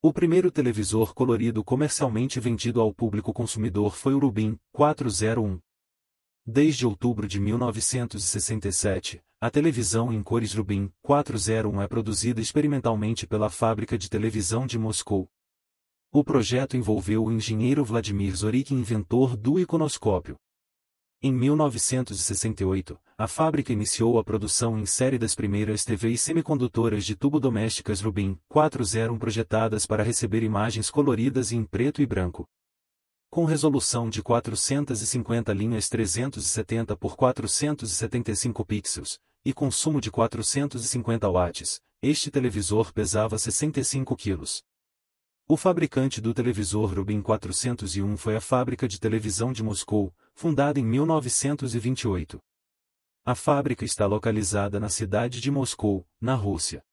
O primeiro televisor colorido comercialmente vendido ao público consumidor foi o Rubin 401. Desde outubro de 1967, a televisão em cores Rubin 401 é produzida experimentalmente pela fábrica de televisão de Moscou. O projeto envolveu o engenheiro Vladimir Zorik, inventor do iconoscópio. Em 1968, a fábrica iniciou a produção em série das primeiras TVs semicondutoras de tubo domésticas Rubin 401 projetadas para receber imagens coloridas em preto e branco. Com resolução de 450 linhas 370 por 475 pixels, e consumo de 450 watts, este televisor pesava 65 quilos. O fabricante do televisor Rubin 401 foi a fábrica de televisão de Moscou, fundada em 1928. A fábrica está localizada na cidade de Moscou, na Rússia.